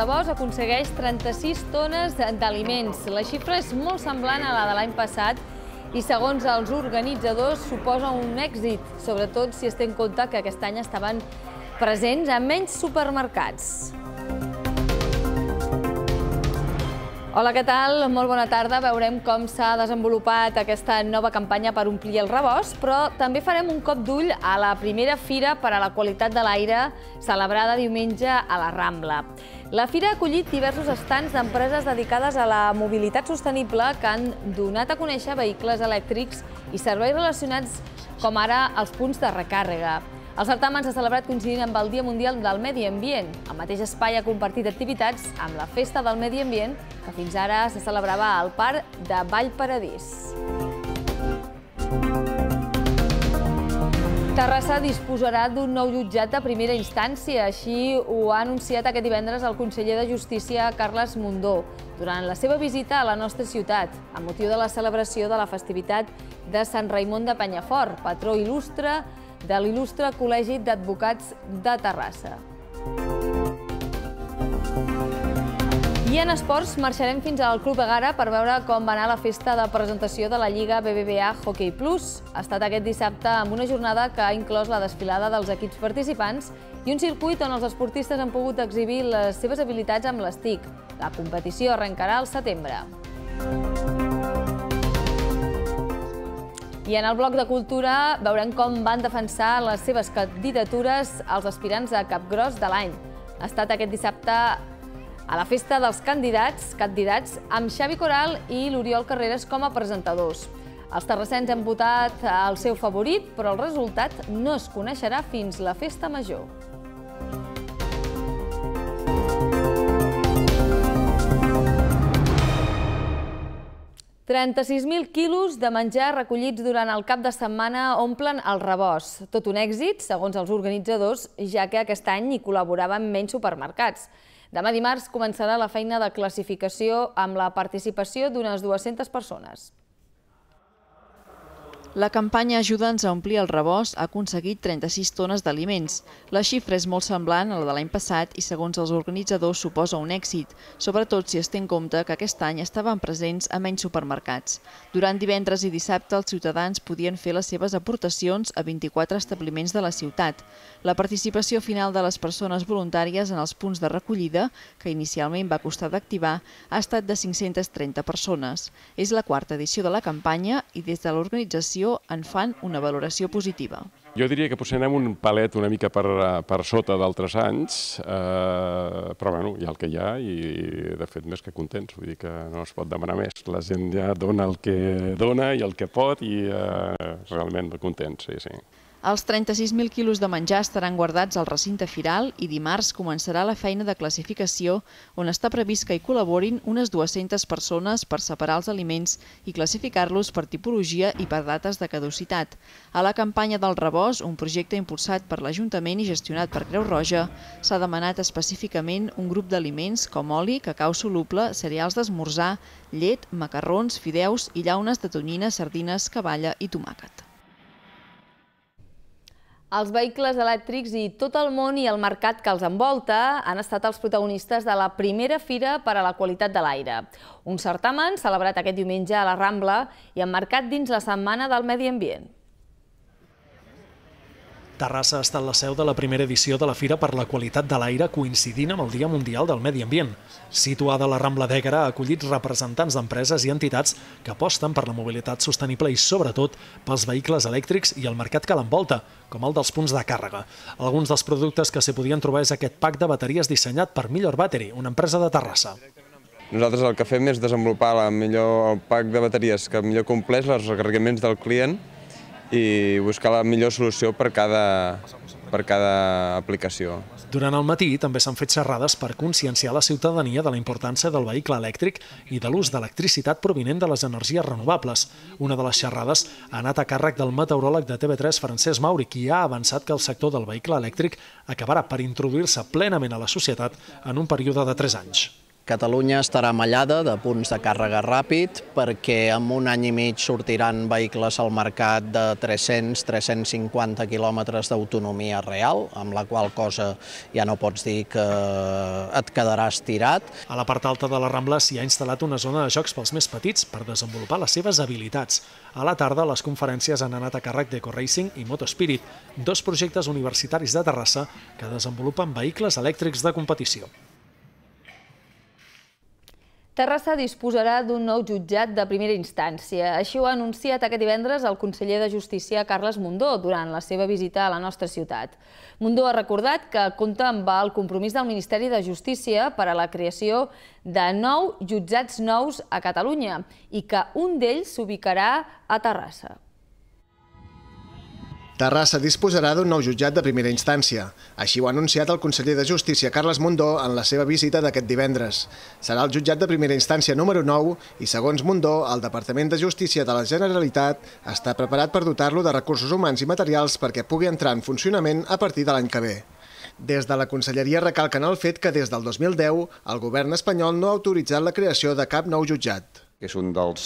rebost aconsegueix 36 tones d'aliments. La xifra és molt semblant a la de l'any passat i, segons els organitzadors, suposa un èxit, sobretot si es té en compte que aquest any estaven presents a menys supermercats. Hola, què tal? Molt bona tarda. Veurem com s'ha desenvolupat aquesta nova campanya per omplir el rebost, però també farem un cop d'ull a la primera fira per a la qualitat de l'aire celebrada diumenge a la Rambla. La fira ha acollit diversos estants d'empreses dedicades a la mobilitat sostenible que han donat a conèixer vehicles elèctrics i serveis relacionats com ara els punts de recàrrega. El certamen s'ha celebrat coincidint amb el Dia Mundial del Medi Ambient. El mateix espai ha compartit activitats amb la Festa del Medi Ambient, que fins ara se celebrava al parc de Vallparadís. Música Terrassa disposarà d'un nou jutjat de primera instància. Així ho ha anunciat aquest divendres el conseller de Justícia, Carles Mundó, durant la seva visita a la nostra ciutat, a motiu de la celebració de la festivitat de Sant Raimon de Penyafort, patró il·lustre de l'il·lustre Col·legi d'Advocats de Terrassa. Música i en esports marxarem fins al Club Agara per veure com va anar la festa de presentació de la Lliga BBVA Hockey Plus. Ha estat aquest dissabte amb una jornada que ha inclòs la desfilada dels equips participants i un circuit on els esportistes han pogut exhibir les seves habilitats amb les TIC. La competició arrencarà al setembre. I en el bloc de cultura veurem com van defensar les seves candidatures als aspirants a Capgròs de l'any. Ha estat aquest dissabte a la festa dels candidats, candidats amb Xavi Coral i l'Oriol Carreras com a presentadors. Els terrassens han votat el seu favorit, però el resultat no es coneixerà fins la festa major. 36.000 quilos de menjar recollits durant el cap de setmana omplen el rebost. Tot un èxit, segons els organitzadors, ja que aquest any hi col·laboraven menys supermercats. Demà dimarts començarà la feina de classificació amb la participació d'unes 200 persones. La campanya Ajuda'ns a omplir el rebost ha aconseguit 36 tones d'aliments. La xifra és molt semblant a la de l'any passat i segons els organitzadors suposa un èxit, sobretot si es té en compte que aquest any estaven presents a menys supermercats. Durant divendres i dissabte els ciutadans podien fer les seves aportacions a 24 establiments de la ciutat. La participació final de les persones voluntàries en els punts de recollida, que inicialment va costar d'activar, ha estat de 530 persones. És la quarta edició de la campanya i des de l'organització formació en fan una valoració positiva. Jo diria que potser anem un palet una mica per, per sota d'altres anys, eh, però bueno, hi ha el que hi ha i, i de fet més que contents, vull dir que no es pot demanar més. La gent ja dona el que dona i el que pot i eh, realment contents, sí, sí. Els 36.000 quilos de menjar estaran guardats al recinte firal i dimarts començarà la feina de classificació on està previst que hi col·laborin unes 200 persones per separar els aliments i classificar-los per tipologia i per dates de caducitat. A la campanya del Rebós, un projecte impulsat per l'Ajuntament i gestionat per Creu Roja, s'ha demanat específicament un grup d'aliments com oli, cacau soluble, cereals d'esmorzar, llet, macarrons, fideus i llaunes de tonyina, sardines, cavalla i tomàquet. Els vehicles elèctrics i tot el món i el mercat que els envolta han estat els protagonistes de la primera Fira per a la Qualitat de l'Aire. Un certamen celebrat aquest diumenge a la Rambla i emmarcat dins la Setmana del Medi Ambient. Terrassa ha estat la seu de la primera edició de la Fira per la Qualitat de l'Aire coincidint amb el Dia Mundial del Medi Ambient. Situada a la Rambla d'Egra, ha acollit representants d'empreses i entitats que aposten per la mobilitat sostenible i, sobretot, pels vehicles elèctrics i el mercat que l'envolta, com el dels punts de càrrega. Alguns dels productes que s'hi podien trobar és aquest pack de bateries dissenyat per Millor Battery, una empresa de Terrassa. Nosaltres el que fem és desenvolupar la millor, el pack de bateries que millor compleix els requeriments del client i buscar la millor solució per cada, per cada aplicació. Durant el matí també s'han fet xerrades per conscienciar la ciutadania de la importància del vehicle elèctric i de l'ús d'electricitat provinent de les energies renovables. Una de les xerrades ha anat a càrrec del meteoròleg de TV3, Francesc Mauri, qui ha avançat que el sector del vehicle elèctric acabarà per introduir-se plenament a la societat en un període de 3 anys. Catalunya estarà mallada de punts de càrrega ràpid perquè en un any i mig sortiran vehicles al mercat de 300-350 quilòmetres d'autonomia real, amb la qual cosa ja no pots dir que eh, et quedaràs tirat. A la part alta de la Rambla s'hi ha instal·lat una zona de jocs pels més petits per desenvolupar les seves habilitats. A la tarda, les conferències han anat a càrrec d'EcoRacing i MotoSpirit, dos projectes universitaris de Terrassa que desenvolupen vehicles elèctrics de competició. Terrassa disposarà d'un nou jutjat de primera instància. Així ho ha anunciat aquest divendres el conseller de Justícia, Carles Mundó, durant la seva visita a la nostra ciutat. Mundó ha recordat que compta amb el compromís del Ministeri de Justícia per a la creació de nou jutjats nous a Catalunya i que un d'ells s'ubicarà a Terrassa. Terrassa disposarà d'un nou jutjat de primera instància. Així ho ha anunciat el conseller de Justícia, Carles Mundó, en la seva visita d'aquest divendres. Serà el jutjat de primera instància número 9 i, segons Mundó, el Departament de Justícia de la Generalitat està preparat per dotar-lo de recursos humans i materials perquè pugui entrar en funcionament a partir de l'any que ve. Des de la Conselleria recalquen el fet que des del 2010 el govern espanyol no ha autoritzat la creació de cap nou jutjat que és un dels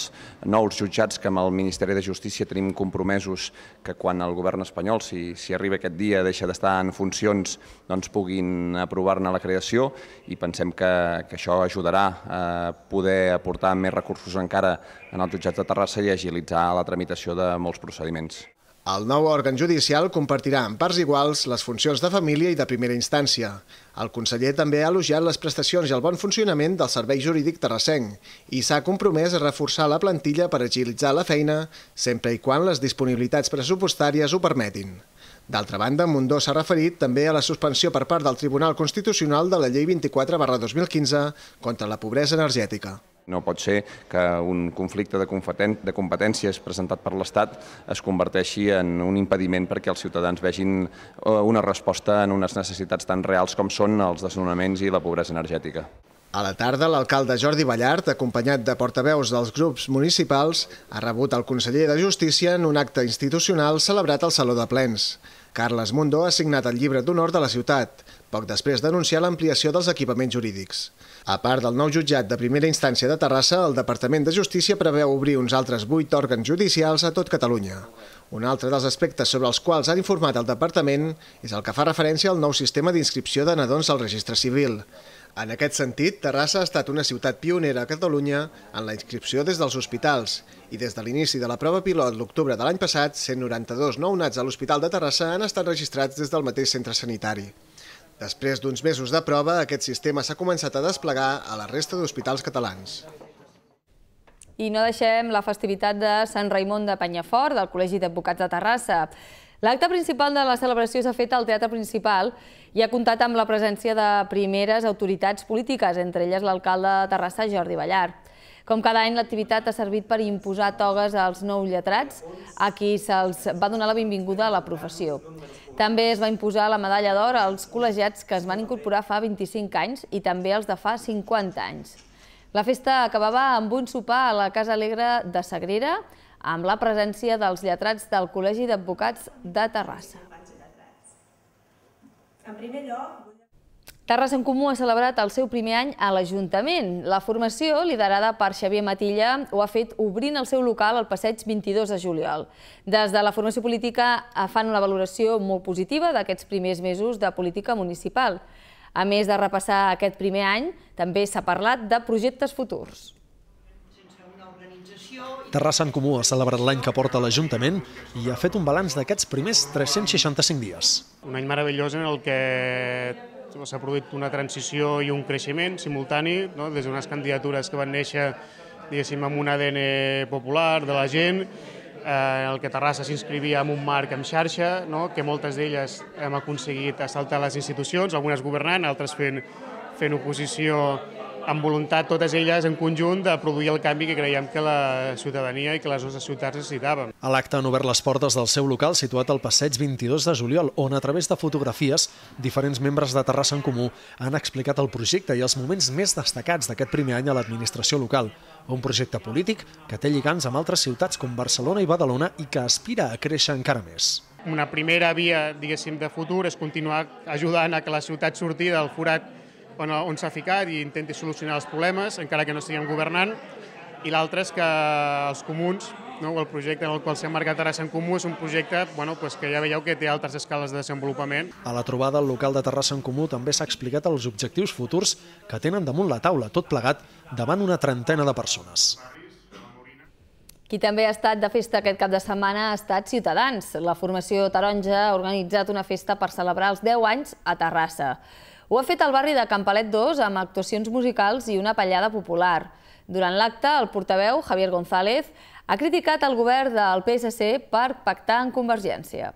nous jutjats que amb el Ministeri de Justícia tenim compromesos que quan el govern espanyol, si, si arriba aquest dia, deixa d'estar en funcions, doncs puguin aprovar-ne la creació i pensem que, que això ajudarà a poder aportar més recursos encara en els jutjats de Terrassa i agilitzar la tramitació de molts procediments. El nou òrgan judicial compartirà en parts iguals les funcions de família i de primera instància. El conseller també ha elogiat les prestacions i el bon funcionament del servei jurídic terrassenc i s'ha compromès a reforçar la plantilla per agilitzar la feina, sempre i quan les disponibilitats pressupostàries ho permetin. D'altra banda, Mundó s'ha referit també a la suspensió per part del Tribunal Constitucional de la Llei 24 2015 contra la pobresa energètica. No pot ser que un conflicte de, de competències presentat per l'Estat es converteixi en un impediment perquè els ciutadans vegin eh, una resposta en unes necessitats tan reals com són els desnonaments i la pobresa energètica. A la tarda, l'alcalde Jordi Ballart, acompanyat de portaveus dels grups municipals, ha rebut el conseller de Justícia en un acte institucional celebrat al Saló de Plens. Carles Mundó ha signat el llibre d'honor de la ciutat, poc després d'anunciar l'ampliació dels equipaments jurídics. A part del nou jutjat de primera instància de Terrassa, el Departament de Justícia preveu obrir uns altres vuit òrgans judicials a tot Catalunya. Un altre dels aspectes sobre els quals ha informat el Departament és el que fa referència al nou sistema d'inscripció de nadons al registre civil. En aquest sentit, Terrassa ha estat una ciutat pionera a Catalunya en la inscripció des dels hospitals i des de l'inici de la prova pilot l'octubre de l'any passat, 192 nounats a l'Hospital de Terrassa han estat registrats des del mateix centre sanitari. Després d'uns mesos de prova, aquest sistema s'ha començat a desplegar a la resta d'hospitals catalans. I no deixem la festivitat de Sant Raimon de Penyafort, del Col·legi d'Advocats de Terrassa. L'acte principal de la celebració s'ha fet al Teatre Principal i ha comptat amb la presència de primeres autoritats polítiques, entre elles l'alcalde de Terrassa, Jordi Ballar. Com cada any, l'activitat ha servit per imposar togues als nou lletrats, a qui se'ls va donar la benvinguda a la professió. També es va imposar la medalla d'or als col·legiats que es van incorporar fa 25 anys i també als de fa 50 anys. La festa acabava amb un sopar a la Casa Alegre de Sagrera, amb la presència dels lletrats del Col·legi d'Advocats de Terrassa. En primer lloc, Terrassa en Comú ha celebrat el seu primer any a l'Ajuntament. La formació, liderada per Xavier Matilla, ho ha fet obrint el seu local al passeig 22 de juliol. Des de la formació política eh, fan una valoració molt positiva d'aquests primers mesos de política municipal. A més de repassar aquest primer any, també s'ha parlat de projectes futurs. Terrassa en Comú ha celebrat l'any que porta l'Ajuntament i ha fet un balanç d'aquests primers 365 dies. Un any meravellós en el que s'ha produït una transició i un creixement simultani, no? des d'unes candidatures que van néixer diguéssim, amb un ADN popular de la gent, eh, en el que Terrassa s'inscrivia en un marc en xarxa, no? que moltes d'elles hem aconseguit assaltar les institucions, algunes governant, altres fent, fent oposició amb voluntat totes elles en conjunt de produir el canvi que creiem que la ciutadania i que les nostres ciutats necessitàvem. A l'acte han obert les portes del seu local situat al passeig 22 de juliol, on a través de fotografies diferents membres de Terrassa en Comú han explicat el projecte i els moments més destacats d'aquest primer any a l'administració local. Un projecte polític que té lligams amb altres ciutats com Barcelona i Badalona i que aspira a créixer encara més una primera via, diguéssim, de futur és continuar ajudant a que la ciutat surti del forat on, on s'ha ficat i intenti solucionar els problemes, encara que no estiguem governant, i l'altre és que els comuns, no, o el projecte en el qual s'ha marcat ara Sant Comú és un projecte bueno, pues que ja veieu que té altres escales de desenvolupament. A la trobada al local de Terrassa en Comú també s'ha explicat els objectius futurs que tenen damunt la taula, tot plegat, davant una trentena de persones. Qui també ha estat de festa aquest cap de setmana ha estat Ciutadans. La formació taronja ha organitzat una festa per celebrar els 10 anys a Terrassa. Ho ha fet al barri de Campalet 2 amb actuacions musicals i una pallada popular. Durant l'acte, el portaveu, Javier González, ha criticat el govern del PSC per pactar en Convergència.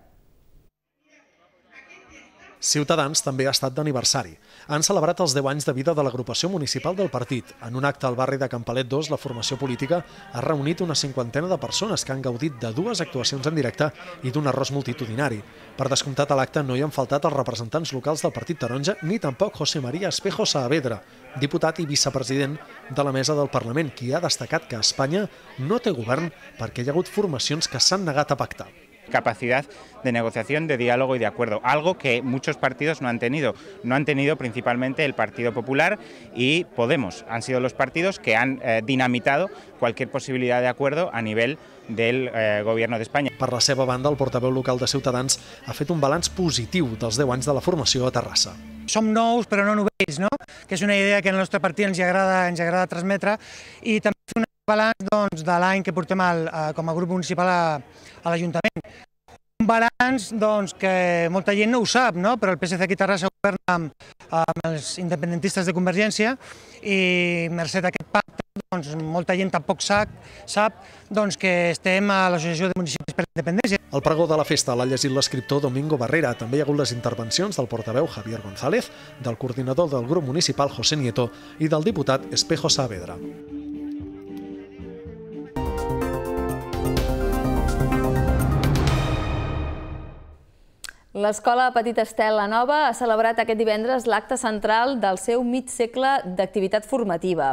Ciutadans també ha estat d'aniversari. Han celebrat els 10 anys de vida de l'agrupació municipal del partit. En un acte al barri de Campalet 2, la formació política ha reunit una cinquantena de persones que han gaudit de dues actuacions en directe i d'un arròs multitudinari. Per descomptat, a l'acte no hi han faltat els representants locals del Partit Taronja ni tampoc José María Espejo Saavedra, diputat i vicepresident de la Mesa del Parlament, qui ha destacat que Espanya no té govern perquè hi ha hagut formacions que s'han negat a pactar. capacidad de negociación, de diálogo y de acuerdo, algo que muchos partidos no han tenido. No han tenido principalmente el Partido Popular y Podemos. Han sido los partidos que han eh, dinamitado cualquier posibilidad de acuerdo a nivel del eh, gobierno de españa Per la seva banda, el portaveu local de Ciutadans ha fet un balanç positiu dels 10 anys de la formació a Terrassa. Som nous però no novells, no? que és una idea que al nostre partit ens agrada, ens agrada transmetre, i també una balanç doncs, de l'any que portem al, a, eh, com a grup municipal a, a l'Ajuntament. Un balanç doncs, que molta gent no ho sap, no? però el PSC aquí a Terrassa governa amb, amb els independentistes de Convergència i mercè d'aquest pacte doncs, molta gent tampoc sap, sap doncs, que estem a l'Associació de Municipis per la Independència. El pregó de la festa l'ha llegit l'escriptor Domingo Barrera. També hi ha hagut les intervencions del portaveu Javier González, del coordinador del grup municipal José Nieto i del diputat Espejo Saavedra. L'Escola Petita Estela Nova ha celebrat aquest divendres l'acte central del seu mig segle d'activitat formativa.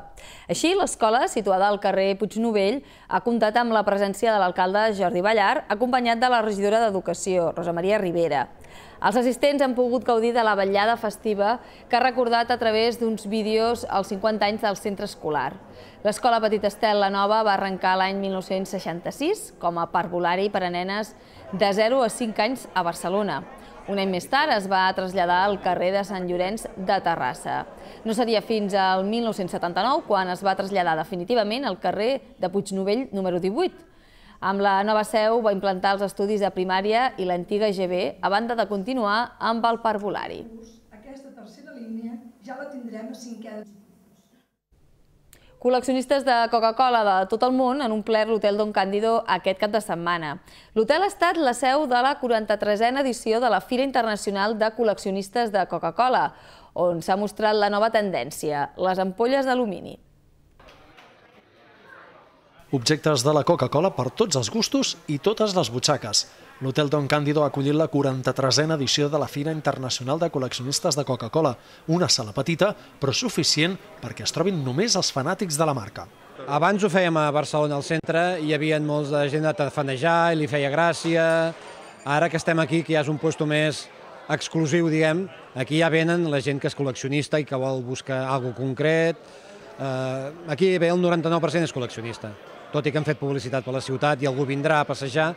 Així, l'escola, situada al carrer Puignovell, ha comptat amb la presència de l'alcalde Jordi Ballar, acompanyat de la regidora d'Educació, Rosa Maria Rivera. Els assistents han pogut gaudir de la vetllada festiva que ha recordat a través d'uns vídeos als 50 anys del centre escolar. L'Escola Petit Estel La Nova va arrencar l'any 1966 com a parvulari per a nenes de 0 a 5 anys a Barcelona. Un any més tard es va traslladar al carrer de Sant Llorenç de Terrassa. No seria fins al 1979 quan es va traslladar definitivament al carrer de Puignovell número 18. Amb la nova seu va implantar els estudis de primària i l'antiga GB, a banda de continuar amb el parvulari. Aquesta tercera línia ja la tindrem a cinquè Col·leccionistes de Coca-Cola de tot el món han omplert l'hotel Don Càndido aquest cap de setmana. L'hotel ha estat la seu de la 43a edició de la Fira Internacional de Col·leccionistes de Coca-Cola, on s'ha mostrat la nova tendència, les ampolles d'alumini. Objectes de la Coca-Cola per tots els gustos i totes les butxaques. L'hotel Don Cándido ha acollit la 43a edició de la Fira Internacional de Col·leccionistes de Coca-Cola, una sala petita, però suficient perquè es trobin només els fanàtics de la marca. Abans ho fèiem a Barcelona al centre, hi havia molts de gent a tafanejar i li feia gràcia. Ara que estem aquí, que ja és un lloc més exclusiu, diguem, aquí ja venen la gent que és col·leccionista i que vol buscar alguna concret. Eh, aquí ve el 99% és col·leccionista, tot i que han fet publicitat per la ciutat i algú vindrà a passejar,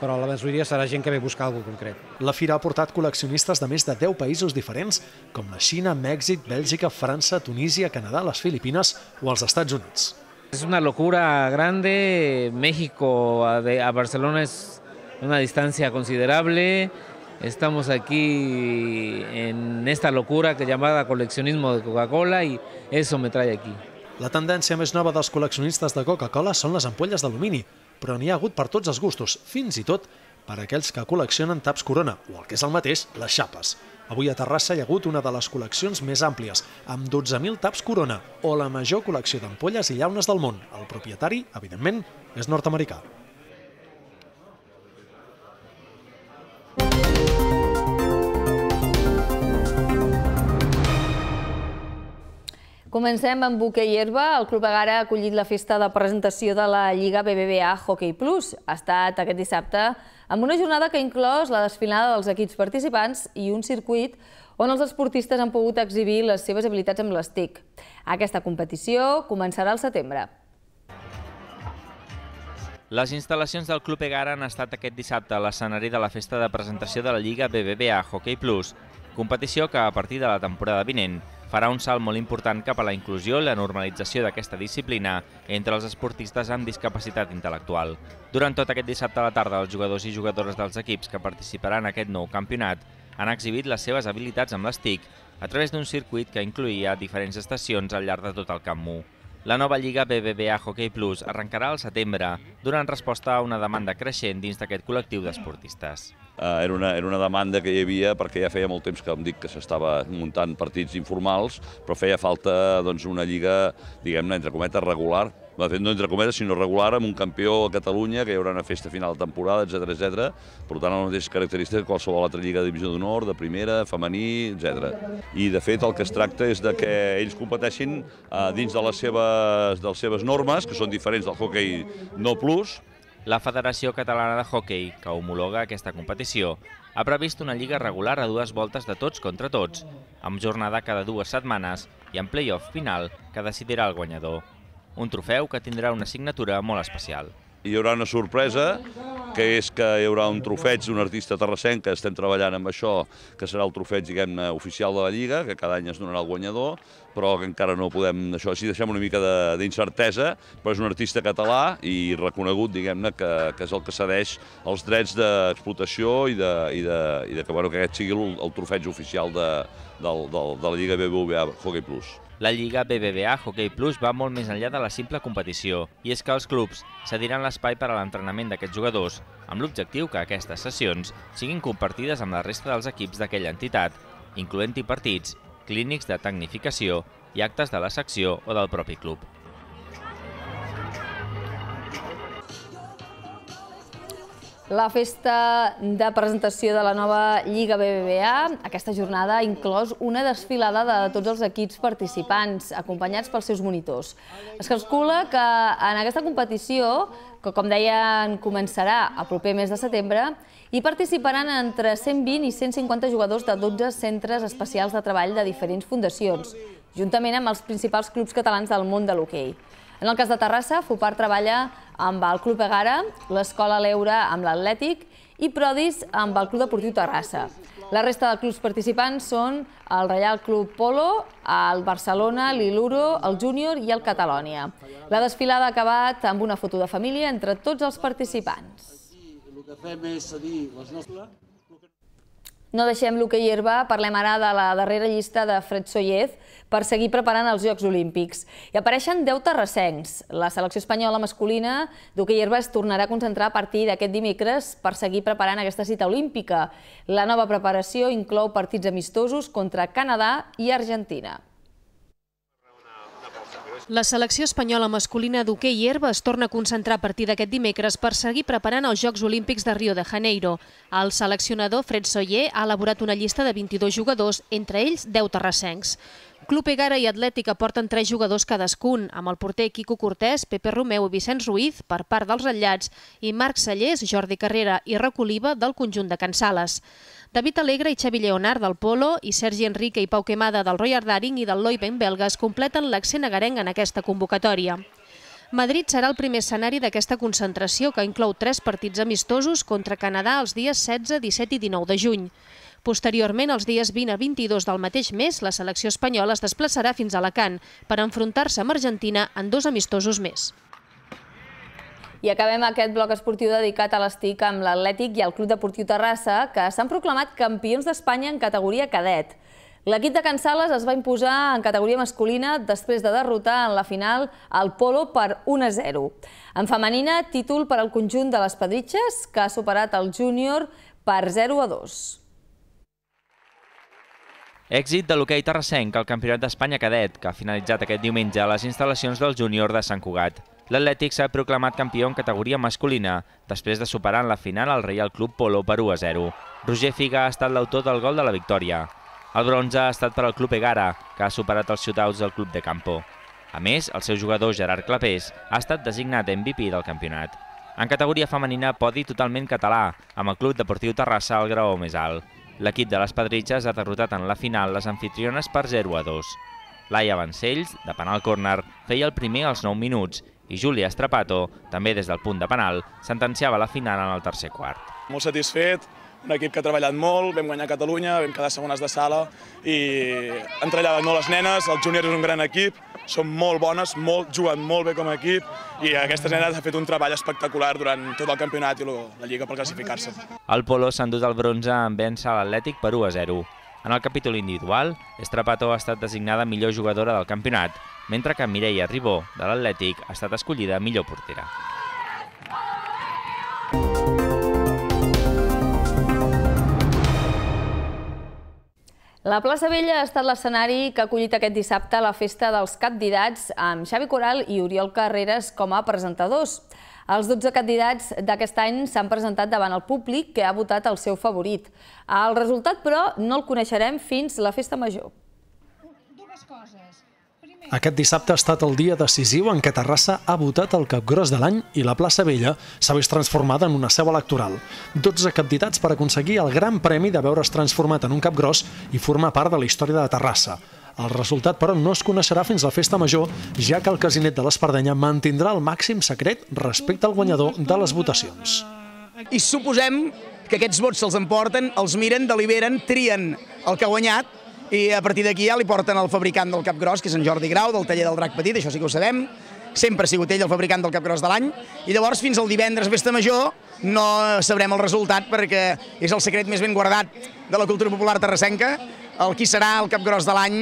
però la majoria serà gent que ve a buscar alguna concret. La fira ha portat col·leccionistes de més de 10 països diferents, com la Xina, Mèxic, Bèlgica, França, Tunísia, Canadà, les Filipines o els Estats Units. És una locura grande, México a Barcelona és una distància considerable, estamos aquí en esta locura que llamada coleccionismo de Coca-Cola y eso me trae aquí. La tendència més nova dels col·leccionistes de Coca-Cola són les ampolles d'alumini, però n'hi ha hagut per tots els gustos, fins i tot per aquells que col·leccionen taps corona, o el que és el mateix, les xapes. Avui a Terrassa hi ha hagut una de les col·leccions més àmplies, amb 12.000 taps corona, o la major col·lecció d'ampolles i llaunes del món. El propietari, evidentment, és nord-americà. Comencem amb i herba. El Club Agara ha acollit la festa de presentació de la Lliga BBVA Hockey Plus. Ha estat aquest dissabte amb una jornada que inclòs la desfilada dels equips participants i un circuit on els esportistes han pogut exhibir les seves habilitats amb les TIC. Aquesta competició començarà al setembre. Les instal·lacions del Club Egara han estat aquest dissabte a l'escenari de la festa de presentació de la Lliga BBVA Hockey Plus, competició que a partir de la temporada vinent farà un salt molt important cap a la inclusió i la normalització d'aquesta disciplina entre els esportistes amb discapacitat intel·lectual. Durant tot aquest dissabte a la tarda, els jugadors i jugadores dels equips que participaran en aquest nou campionat han exhibit les seves habilitats amb les TIC a través d'un circuit que incluïa diferents estacions al llarg de tot el Camp 1. La nova Lliga BBVA Hockey Plus arrencarà al setembre, donant resposta a una demanda creixent dins d'aquest col·lectiu d'esportistes. Eh, era una, era una demanda que hi havia perquè ja feia molt temps que em dic que s'estava muntant partits informals, però feia falta doncs, una lliga, diguem-ne, entre cometes, regular, va fet, no entre cometes, sinó regular, amb un campió a Catalunya, que hi haurà una festa final de temporada, etc etc. Per tant, el característiques característica que qualsevol altra lliga de divisió d'honor, de primera, femení, etc. I, de fet, el que es tracta és de que ells competeixin eh, dins de les, seves, de les seves normes, que són diferents del hockey no plus, la Federació Catalana de Hockey, que homologa aquesta competició, ha previst una lliga regular a dues voltes de tots contra tots, amb jornada cada dues setmanes i amb play-off final que decidirà el guanyador. Un trofeu que tindrà una signatura molt especial. Hi haurà una sorpresa, que és que hi haurà un trofeig d'un artista terrassenc que estem treballant amb això, que serà el trofeig, diguem-ne, oficial de la Lliga, que cada any es donarà el guanyador, però que encara no podem... Això sí, deixem una mica d'incertesa, però és un artista català i reconegut, diguem-ne, que, que és el que cedeix els drets d'explotació i, de, i, de, i de que, bueno, que aquest sigui el, el trofeig oficial de, del, del, de la Lliga BBVA Hockey Plus. La Lliga BBVA Hockey Plus va molt més enllà de la simple competició, i és que els clubs cediran l'espai per a l'entrenament d'aquests jugadors, amb l'objectiu que aquestes sessions siguin compartides amb la resta dels equips d'aquella entitat, incloent-hi partits clínics de tecnificació i actes de la secció o del propi club. La festa de presentació de la nova Lliga BBVA, aquesta jornada ha inclòs una desfilada de tots els equips participants, acompanyats pels seus monitors. Es calcula que en aquesta competició que, com deien, començarà a proper mes de setembre i participaran entre 120 i 150 jugadors de 12 centres especials de treball de diferents fundacions, juntament amb els principals clubs catalans del món de l'hoquei. En el cas de Terrassa, Fopar treballa amb el Club Egara, l'Escola Leura amb l'Atlètic i Prodis amb el Club Deportiu Terrassa. La resta de clubs participants són el Reial Club Polo, el Barcelona, l'Iluro, el Júnior i el Catalònia. La desfilada ha acabat amb una foto de família entre tots els participants. El que fem és cedir les nostres... No deixem l'hoquei herba, parlem ara de la darrera llista de Fred Soyez per seguir preparant els Jocs Olímpics. Hi apareixen 10 terrassencs. La selecció espanyola masculina d'hoquei herba es tornarà a concentrar a partir d'aquest dimecres per seguir preparant aquesta cita olímpica. La nova preparació inclou partits amistosos contra Canadà i Argentina. La selecció espanyola masculina d'hoquei i herba es torna a concentrar a partir d'aquest dimecres per seguir preparant els Jocs Olímpics de Rio de Janeiro. El seleccionador Fred Soyer ha elaborat una llista de 22 jugadors, entre ells 10 terrassencs. Club Egara i Atlètica porten tres jugadors cadascun, amb el porter Quico Cortés, Pepe Romeu i Vicenç Ruiz, per part dels ratllats, i Marc Sallés, Jordi Carrera i Oliva, del conjunt de Can Sales. David Alegre i Xavi Leonard, del Polo, i Sergi Enrique i Pau Quemada, del Royal Daring i del Loiben Belgues, completen l'accent agarenc en aquesta convocatòria. Madrid serà el primer escenari d'aquesta concentració, que inclou tres partits amistosos contra Canadà els dies 16, 17 i 19 de juny. Posteriorment, els dies 20 a 22 del mateix mes, la selecció espanyola es desplaçarà fins a Alacant per enfrontar-se amb Argentina en dos amistosos més. I acabem aquest bloc esportiu dedicat a l'estic amb l'Atlètic i el Club Deportiu Terrassa, que s'han proclamat campions d'Espanya en categoria cadet. L'equip de Can Sales es va imposar en categoria masculina després de derrotar en la final el Polo per 1-0. En femenina, títol per al conjunt de les Pedritxes, que ha superat el júnior per 0-2. Èxit de l'hoquei terrassenc al Campionat d'Espanya cadet, que ha finalitzat aquest diumenge a les instal·lacions del júnior de Sant Cugat. L'Atlètic s'ha proclamat campió en categoria masculina, després de superar en la final el Real Club Polo per 1 a 0. Roger Figa ha estat l'autor del gol de la victòria. El bronze ha estat per al Club Egara, que ha superat els ciutats del Club de Campo. A més, el seu jugador Gerard Clapés ha estat designat MVP del campionat. En categoria femenina, podi totalment català, amb el Club Deportiu Terrassa al graó més alt. L'equip de les Pedritges ha derrotat en la final les anfitriones per 0 a 2. Laia Vancells, de penal córner, feia el primer als 9 minuts i Júlia Estrapato, també des del punt de penal, sentenciava la final en el tercer quart. Molt satisfet, un equip que ha treballat molt, vam guanyar Catalunya, vam quedar segones de sala i entrellaven molt les nenes, el júnior és un gran equip, són molt bones, molt, juguen molt bé com a equip i aquestes nenes han fet un treball espectacular durant tot el campionat i la Lliga per classificar-se. El Polo s'ha endut el bronze en vèncer l'Atlètic per 1 a 0. En el capítol individual, Estrapató ha estat designada millor jugadora del campionat, mentre que Mireia Ribó, de l'Atlètic, ha estat escollida millor portera. La plaça Vella ha estat l'escenari que ha acollit aquest dissabte la festa dels candidats amb Xavi Coral i Oriol Carreras com a presentadors. Els 12 candidats d'aquest any s'han presentat davant el públic que ha votat el seu favorit. El resultat, però, no el coneixerem fins la festa major. Dues coses. Aquest dissabte ha estat el dia decisiu en què Terrassa ha votat el capgros de l'any i la plaça Vella s'ha vist transformada en una seu electoral. 12 candidats per aconseguir el gran premi de veure's transformat en un capgros i formar part de la història de Terrassa. El resultat, però, no es coneixerà fins a la festa major, ja que el casinet de l'Espardenya mantindrà el màxim secret respecte al guanyador de les votacions. I suposem que aquests vots se'ls emporten, els miren, deliberen, trien el que ha guanyat i a partir d'aquí ja li porten el fabricant del Capgros, que és en Jordi Grau, del taller del Drac Petit, això sí que ho sabem, sempre ha sigut ell el fabricant del Capgros de l'any, i llavors fins al divendres Vesta Major no sabrem el resultat perquè és el secret més ben guardat de la cultura popular terrassenca, el qui serà el Capgros de l'any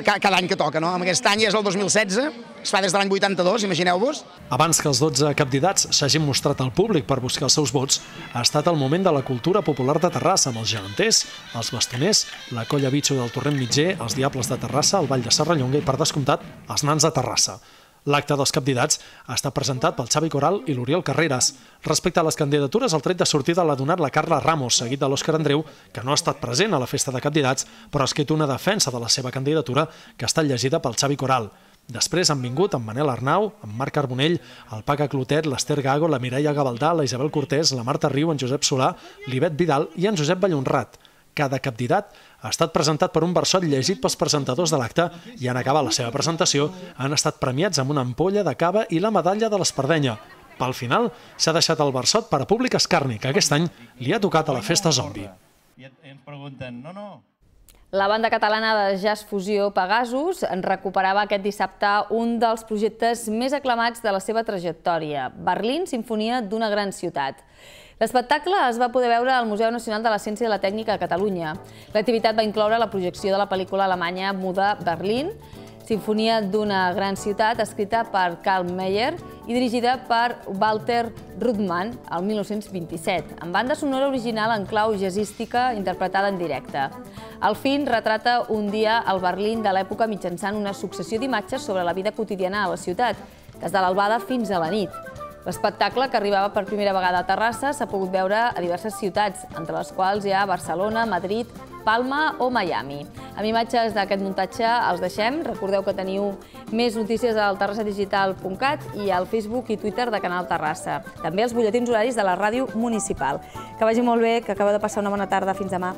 cada, any que toca. No? Aquest any és el 2016, es fa des de l'any 82, imagineu-vos. Abans que els 12 candidats s'hagin mostrat al públic per buscar els seus vots, ha estat el moment de la cultura popular de Terrassa amb els geganters, els bastoners, la colla bitxo del Torrent Mitger, els Diables de Terrassa, el Vall de Serrallonga i, per descomptat, els nans de Terrassa. L'acte dels candidats ha estat presentat pel Xavi Coral i l'Oriol Carreras. Respecte a les candidatures, el tret de sortida l'ha donat la Carla Ramos, seguit de l'Òscar Andreu, que no ha estat present a la festa de candidats, però ha escrit una defensa de la seva candidatura que ha estat llegida pel Xavi Coral. Després han vingut en Manel Arnau, en Marc Carbonell, el Paca Clotet, l'Ester Gago, la Mireia Gavaldà, la Isabel Cortés, la Marta Riu, en Josep Solà, l'Ivet Vidal i en Josep Ballonrat. Cada candidat ha estat presentat per un versot llegit pels presentadors de l'acte i en acabar la seva presentació han estat premiats amb una ampolla de cava i la medalla de l'Espardenya. Pel final, s'ha deixat el versot per a públic escarni, que aquest any li ha tocat a la festa zombi. I ens pregunten, no, no, la banda catalana de jazz fusió Pegasus recuperava aquest dissabte un dels projectes més aclamats de la seva trajectòria, Berlín, Sinfonia d'una gran ciutat. L'espectacle es va poder veure al Museu Nacional de la Ciència i la Tècnica de Catalunya. L'activitat va incloure la projecció de la pel·lícula alemanya muda Berlín, Sinfonia d'una gran ciutat, escrita per Karl Meyer i dirigida per Walter Ruttmann el 1927, amb banda sonora original en clau jazzística interpretada en directe. El film retrata un dia al Berlín de l'època mitjançant una successió d'imatges sobre la vida quotidiana a la ciutat, des de l'albada fins a la nit. L'espectacle, que arribava per primera vegada a Terrassa, s'ha pogut veure a diverses ciutats, entre les quals hi ha Barcelona, Madrid, Palma o Miami. Amb imatges d'aquest muntatge els deixem. Recordeu que teniu més notícies al terrassadigital.cat i al Facebook i Twitter de Canal Terrassa. També els butlletins horaris de la ràdio municipal. Que vagi molt bé, que acabeu de passar una bona tarda. Fins demà.